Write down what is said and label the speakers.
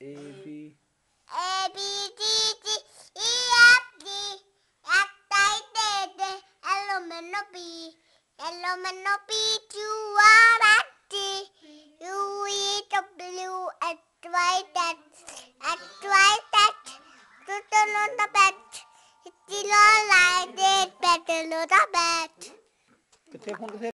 Speaker 1: A B
Speaker 2: A B D D E F G F I D D L M N O P L M N O P Q R S T U E W X Y Z X Y Z Turtle on the bed still alive I better
Speaker 3: on the bed